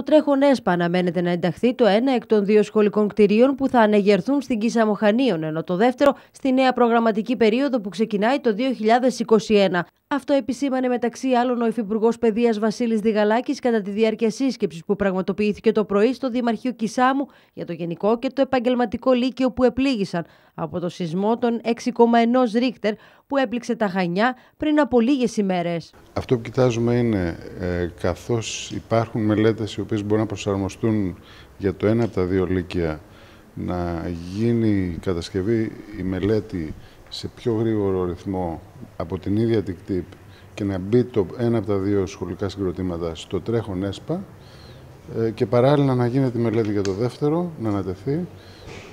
Στο τρέχον ΕΣΠΑ αναμένεται να ενταχθεί το ένα εκ των δύο σχολικών κτηρίων που θα ανεγερθούν στην Κίσα ενώ το δεύτερο στη νέα προγραμματική περίοδο που ξεκινάει το 2021. Αυτό επισήμανε μεταξύ άλλων ο Υφυπουργός Παιδείας Βασίλης Διγαλάκης κατά τη διάρκεια σύσκεψης που πραγματοποιήθηκε το πρωί στο Δημαρχείο Κισάμου για το Γενικό και το Επαγγελματικό Λύκειο που επλήγησαν από το σεισμό των 6,1 Ρίχτερ, που έπληξε τα Χανιά πριν από λίγες ημέρες. Αυτό που κοιτάζουμε είναι ε, καθώς υπάρχουν μελέτες οι οποίες μπορούν να προσαρμοστούν για το ένα από τα δύο λύκεια να γίνει η κατασκευή, η μελέτη σε πιο γρήγορο ρυθμό από την ίδια την κτύπ και να μπει το ένα από τα δύο σχολικά συγκροτήματα στο τρέχον ΕΣΠΑ ε, και παράλληλα να γίνεται η μελέτη για το δεύτερο, να ανατεθεί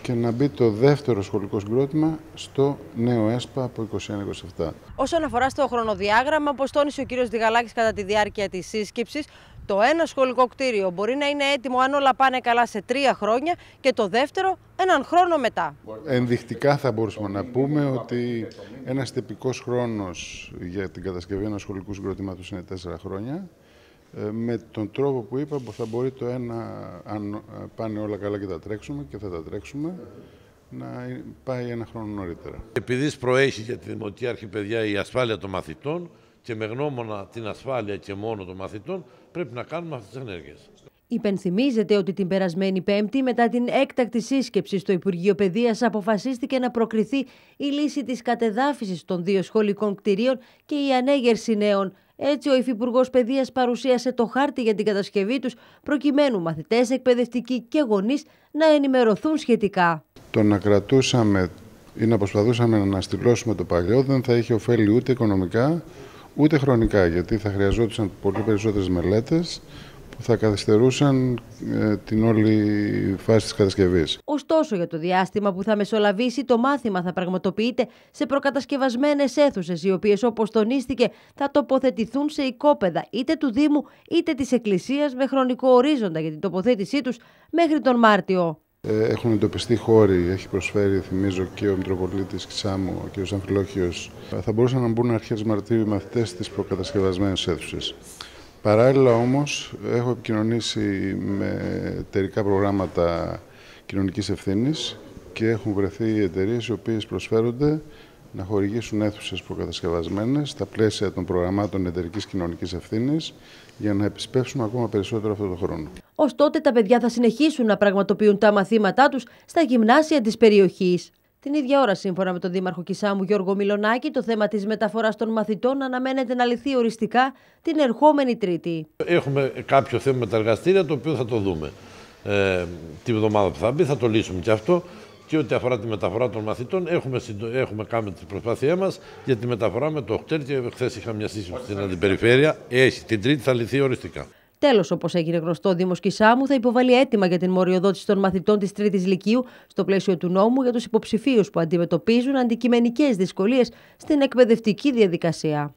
και να μπει το δεύτερο σχολικό συγκρότημα στο νέο ΕΣΠΑ απο 2021 2021-2027. Όσον αφορά στο χρονοδιάγραμμα, όπως τόνισε ο κ. Διγαλάκη κατά τη διάρκεια της σύσκεψης, το ένα σχολικό κτίριο μπορεί να είναι έτοιμο αν όλα πάνε καλά σε τρία χρόνια και το δεύτερο έναν χρόνο μετά. Ενδεικτικά θα μπορούσαμε να πούμε ότι ένας τυπικός χρόνος για την κατασκευή ενός σχολικού συγκροτήματος είναι τέσσερα χρόνια. Ε, με τον τρόπο που είπα που θα μπορεί το ένα, αν ε, πάνε όλα καλά και τα τρέξουμε και θα τα τρέξουμε, να πάει ένα χρόνο νωρίτερα. Επειδή προέχει για τη Δημοτική Αρχή, παιδιά, η ασφάλεια των μαθητών και με γνώμονα την ασφάλεια και μόνο των μαθητών, πρέπει να κάνουμε αυτές τις ενέργειες. Υπενθυμίζεται ότι την περασμένη Πέμπτη, μετά την έκτακτη σύσκεψη στο Υπουργείο Παιδείας, αποφασίστηκε να προκριθεί η λύση της κατεδάφισης των δύο σχολικών κτηρίων και η ανέγερση νέων. Έτσι, ο Υφυπουργός Παιδείας παρουσίασε το χάρτη για την κατασκευή τους, προκειμένου μαθητές, εκπαιδευτικοί και γονείς να ενημερωθούν σχετικά. Το να κρατούσαμε ή να προσπαθούσαμε να αναστηλώσουμε το παλιό δεν θα είχε ωφέλει ούτε οικονομικά ούτε χρονικά, γιατί θα χρειαζόταν πολύ περισσότερες μελέτες, θα καθυστερούσαν ε, την όλη φάση της κατασκευής. Ωστόσο, για το διάστημα που θα μεσολαβήσει, το μάθημα θα πραγματοποιείται σε προκατασκευασμένες αίθουσες, οι οποίες όπως τονίστηκε θα τοποθετηθούν σε οικόπεδα είτε του Δήμου είτε της Εκκλησίας με χρονικό ορίζοντα για την τοποθέτησή τους μέχρι τον Μάρτιο. Ε, έχουν εντοπιστεί χώροι, έχει προσφέρει, θυμίζω, και ο Μητροπολίτης και ο κ. Θα μπορούσαν να μπουν αρχές Μαρτίου οι μαθητές στις προκατασκευασμένες αίθουσες. Παράλληλα όμως έχω επικοινωνήσει με εταιρικά προγράμματα κοινωνικής ευθύνης και έχουν βρεθεί εταιρείες οι οποίες προσφέρονται να χορηγήσουν αίθουσες προκατασκευασμένες στα πλαίσια των προγραμμάτων εταιρικής κοινωνικής ευθύνης για να επισπεύσουμε ακόμα περισσότερο αυτό το χρόνο. Ωστότε τα παιδιά θα συνεχίσουν να πραγματοποιούν τα μαθήματά τους στα γυμνάσια της περιοχής. Την ίδια ώρα, σύμφωνα με τον Δήμαρχο Κισάμου Γιώργο Μιλονάκη, το θέμα της μεταφοράς των μαθητών αναμένεται να λυθεί οριστικά την ερχόμενη Τρίτη. Έχουμε κάποιο θέμα με τα εργαστήρια, το οποίο θα το δούμε. Ε, την εβδομάδα που θα μπει, θα το λύσουμε και αυτό. Και ό,τι αφορά τη μεταφορά των μαθητών, έχουμε, έχουμε κάνει την προσπάθειά μας για τη μεταφορά με το ΟΚΤΕΡ και χθες είχαμε μια σύσκεψη στην αντιπεριφέρεια. Έχει, την Τρίτη θα λυθεί οριστικά. Τέλος, όπως έγινε γνωστό, ο Δήμος Κισάμου θα υποβάλει αίτημα για την μοριοδότηση των μαθητών της Τρίτης Λυκείου στο πλαίσιο του νόμου για τους υποψηφίους που αντιμετωπίζουν αντικειμενικές δυσκολίες στην εκπαιδευτική διαδικασία.